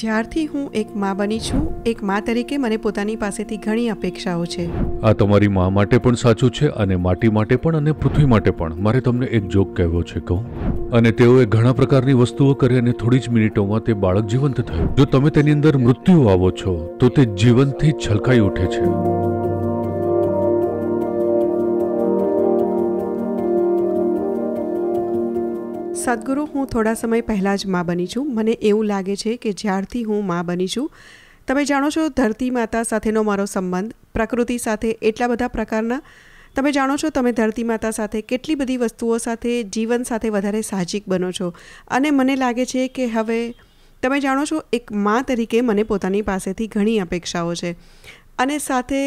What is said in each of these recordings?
જ્યારથી હું એક મા બની છું એક મા તરીકે મને પોતાની પાસેથી ઘણી અપેક્ષાઓ છે આ તમારી મા માટે પણ સાચું છે અને માટી માટે પણ અને પૃથ્વી માટે પણ મારે તમને એક જોક કહેવો છે કહું અને તેઓએ ઘણા પ્રકારની વસ્તુઓ કરી અને થોડી જ મિનિટોમાં તે બાળક જીવંત થયું જો તમે તેની અંદર મૃત્યુ આવો છો તો તે જીવનથી છલકાઈ ઉઠે છે સદગુરુ હું થોડા સમય પહેલાં જ મા બની છું મને એવું લાગે છે કે જ્યારથી હું મા બની છું તમે જાણો છો ધરતી માતા સાથેનો મારો સંબંધ પ્રકૃતિ સાથે એટલા બધા પ્રકારના તમે જાણો છો તમે ધરતી માતા સાથે કેટલી બધી વસ્તુઓ સાથે જીવન સાથે વધારે સાહજિક બનો છો અને મને લાગે છે કે હવે તમે જાણો છો એક મા તરીકે મને પોતાની પાસેથી ઘણી અપેક્ષાઓ છે અને સાથે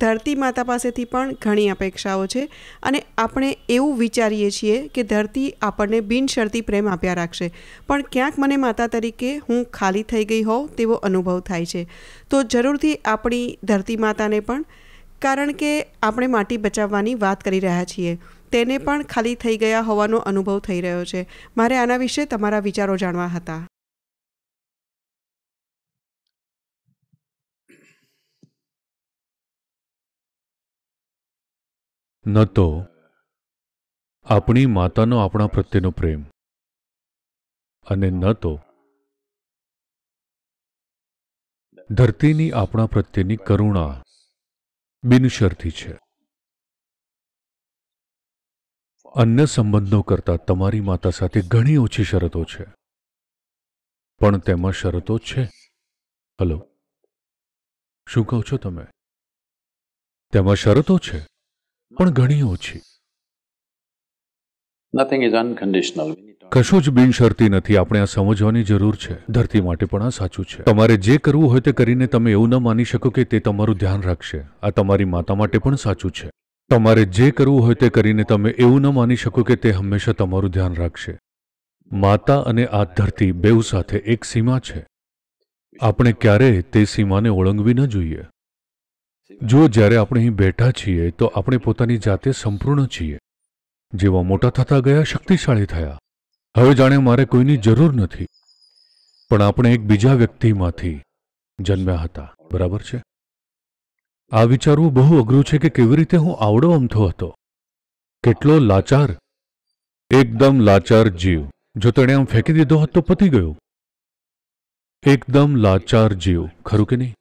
ધરતી માતા પાસેથી પણ ઘણી અપેક્ષાઓ છે અને આપણે એવું વિચારીએ છીએ કે ધરતી આપણને બિનશરતી પ્રેમ આપ્યા રાખશે પણ ક્યાંક મને માતા તરીકે હું ખાલી થઈ ગઈ હોઉં તેવો અનુભવ થાય છે તો જરૂરથી આપણી ધરતી માતાને પણ કારણ કે આપણે માટી બચાવવાની વાત કરી રહ્યા છીએ તેને પણ ખાલી થઈ ગયા હોવાનો અનુભવ થઈ રહ્યો છે મારે આના વિશે તમારા વિચારો જાણવા હતા ન તો આપણી માતાનો આપણા પ્રત્યેનો પ્રેમ અને ન તો ધરતીની આપણા પ્રત્યેની કરુણા બિનશરતી છે અન્ય સંબંધો કરતાં તમારી માતા સાથે ઘણી ઓછી શરતો છે પણ તેમાં શરતો છે હલો શું કહો છો તમે તેમાં શરતો છે પણ ઘણી ઓછી કશું જ બિનશરતી નથી આપણે આ સમજવાની જરૂર છે ધરતી માટે પણ આ સાચું છે તમારે જે કરવું હોય તે કરીને તમે એવું ન માની શકો કે તે તમારું ધ્યાન રાખશે આ તમારી માતા માટે પણ સાચું છે તમારે જે કરવું હોય તે કરીને તમે એવું ન માની શકો કે તે હંમેશા તમારું ધ્યાન રાખશે માતા અને આ ધરતી બેઉ સાથે એક સીમા છે આપણે ક્યારેય તે સીમાને ઓળંગવી ન જોઈએ જો જ્યારે આપણે અહીં બેઠા છીએ તો આપણે પોતાની જાતે સંપૂર્ણ છીએ જેવા મોટા થતા ગયા શક્તિશાળી થયા હવે જાણે મારે કોઈની જરૂર નથી પણ આપણે એક બીજા વ્યક્તિમાંથી જન્મ્યા હતા બરાબર છે આ વિચારવું બહુ અઘરું છે કે કેવી રીતે હું આવડો અમથો હતો કેટલો લાચાર એકદમ લાચાર જીવ જો તેણે આમ ફેંકી દીધો હોત તો પતી ગયું એકદમ લાચાર જીવ ખરું કે નહીં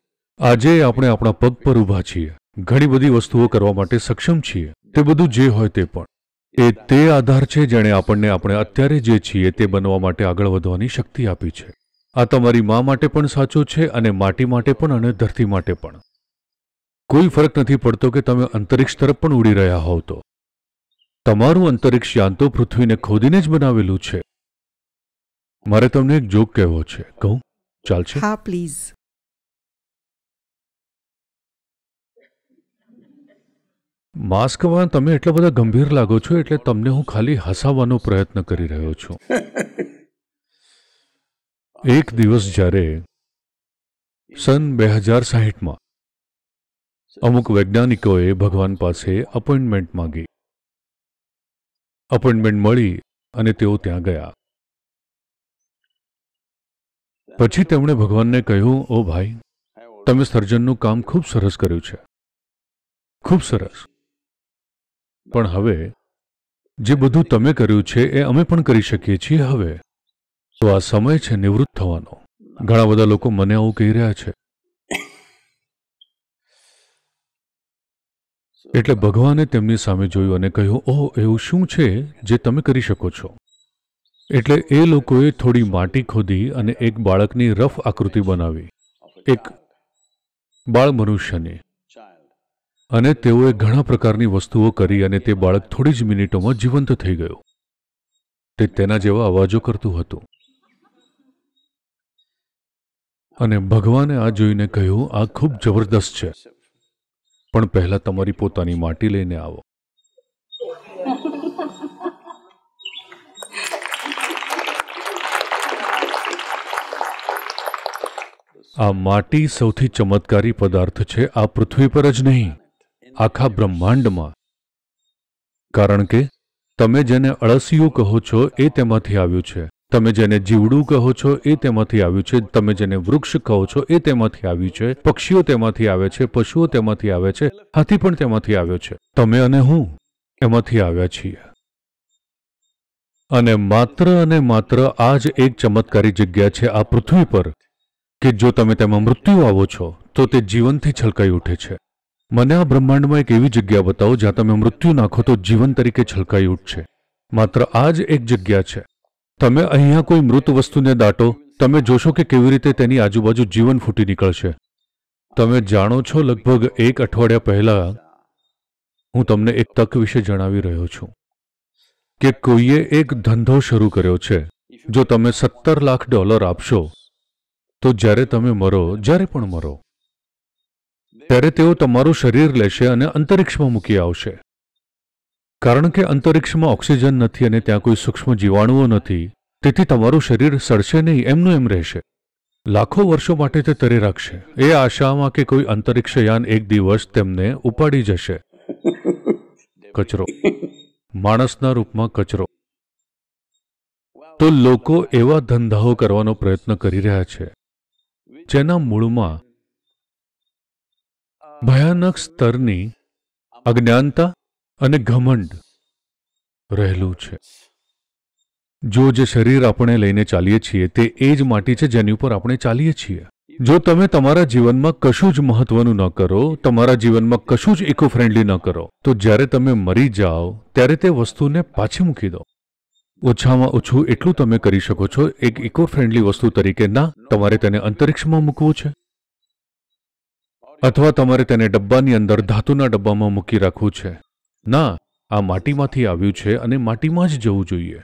આજે આપણે આપણા પગ પર ઊભા છીએ ઘણી બધી વસ્તુઓ કરવા માટે સક્ષમ છીએ તે બધું જે હોય તે પણ એ તે આધાર છે જેણે આપણને આપણે અત્યારે જે છીએ તે બનવા માટે આગળ વધવાની શક્તિ આપી છે આ તમારી મા માટે પણ સાચો છે અને માટી માટે પણ અને ધરતી માટે પણ કોઈ ફરક નથી પડતો કે તમે અંતરિક્ષ તરફ પણ ઉડી રહ્યા હોવ તો તમારું અંતરિક્ષ યાન તો પૃથ્વીને ખોદીને જ બનાવેલું છે મારે તમને એક જોક કહેવો છે કહું ચાલશે હા પ્લીઝ માસ્કમાં તમે એટલા બધા ગંભીર લાગો છો એટલે તમને હું ખાલી હસાવવાનો પ્રયત્ન કરી રહ્યો છું એક દિવસ જ્યારે સન બે હજાર સાહીઠમાં અમુક વૈજ્ઞાનિકોએ ભગવાન પાસે અપોઇન્ટમેન્ટ માંગી અપોઇન્ટમેન્ટ મળી અને તેઓ ત્યાં ગયા પછી તેમણે ભગવાનને કહ્યું ઓ ભાઈ તમે સર્જનનું કામ ખૂબ સરસ કર્યું છે ખૂબ સરસ પણ હવે જે બધું તમે કર્યું છે એ અમે પણ કરી શકીએ છીએ હવે તો આ સમય છે નિવૃત્ત થવાનો ઘણા બધા લોકો મને આવું કહી રહ્યા છે એટલે ભગવાને તેમની સામે જોયું અને કહ્યું ઓહ એવું શું છે જે તમે કરી શકો છો એટલે એ લોકોએ થોડી માટી ખોદી અને એક બાળકની રફ આકૃતિ બનાવી એક બાળ મનુષ્યની અને તેઓએ ઘણા પ્રકારની વસ્તુઓ કરી અને તે બાળક થોડી જ મિનિટોમાં જીવંત થઈ ગયું તે તેના જેવા અવાજો કરતું હતું અને ભગવાને આ જોઈને કહ્યું આ ખૂબ જબરદસ્ત છે પણ પહેલા તમારી પોતાની માટી લઈને આવો આ માટી સૌથી ચમત્કારી પદાર્થ છે આ પૃથ્વી પર જ નહીં આખા બ્રહ્માંડમાં કારણ કે તમે જેને અળસિયું કહો છો એ તેમાંથી આવ્યું છે તમે જેને જીવડું કહો છો એ તેમાંથી આવ્યું છે તમે જેને વૃક્ષ કહો છો એ તેમાંથી આવ્યું છે પક્ષીઓ તેમાંથી આવે છે પશુઓ તેમાંથી આવે છે હાથી પણ તેમાંથી આવ્યો છે તમે અને હું એમાંથી આવ્યા છીએ અને માત્ર અને માત્ર આ જ એક ચમત્કારી જગ્યા છે આ પૃથ્વી પર કે જો તમે તેમાં મૃત્યુ આવો છો તો તે જીવનથી છલકાઈ ઉઠે છે મને આ બ્રહ્માંડમાં એક એવી જગ્યા બતાવો જ્યાં તમે મૃત્યુ નાખો તો જીવન તરીકે છલકાઈ ઉઠશે માત્ર આ જ એક જગ્યા છે તમે અહીંયા કોઈ મૃત વસ્તુને દાટો તમે જોશો કે કેવી રીતે તેની આજુબાજુ જીવન ફૂટી નીકળશે તમે જાણો છો લગભગ એક અઠવાડિયા પહેલાં હું તમને એક તક વિશે જણાવી રહ્યો છું કે કોઈએ એક ધંધો શરૂ કર્યો છે જો તમે સત્તર લાખ ડોલર આપશો તો જ્યારે તમે મરો જ્યારે પણ મરો ત્યારે તેઓ તમારું શરીર લેશે અને અંતરિક્ષમાં મૂકી આવશે કારણ કે અંતરિક્ષમાં ઓક્સિજન નથી અને ત્યાં કોઈ સૂક્ષ્મ જીવાણુઓ નથી તેથી તમારું શરીર સડશે નહીં એમનું એમ રહેશે લાખો વર્ષો માટે તે તરી રાખશે એ આશામાં કે કોઈ અંતરિક્ષયાન એક દિવસ તેમને ઉપાડી જશે કચરો માણસના રૂપમાં કચરો તો લોકો એવા ધંધાઓ કરવાનો પ્રયત્ન કરી રહ્યા છે જેના મૂળમાં ભયાનક સ્તરની અજ્ઞાનતા અને ઘમંડ રહેલું છે જો જે શરીર આપણે લઈને ચાલીએ છીએ તે એ જ માટી છે જેની ઉપર આપણે ચાલીએ છીએ જો તમે તમારા જીવનમાં કશું જ મહત્વનું ન કરો તમારા જીવનમાં કશું જ ઇકો ફ્રેન્ડલી ન કરો તો જ્યારે તમે મરી જાઓ ત્યારે તે વસ્તુને પાછી મૂકી દો ઓછામાં ઓછું એટલું તમે કરી શકો છો એક ઇકો ફ્રેન્ડલી વસ્તુ તરીકે ના તમારે તેને અંતરિક્ષમાં મૂકવું છે અથવા તમારે તેને ડબ્બાની અંદર ધાતુના ડબ્બામાં મૂકી રાખવું છે ના આ માટીમાંથી આવ્યું છે અને માટીમાં જ જવું જોઈએ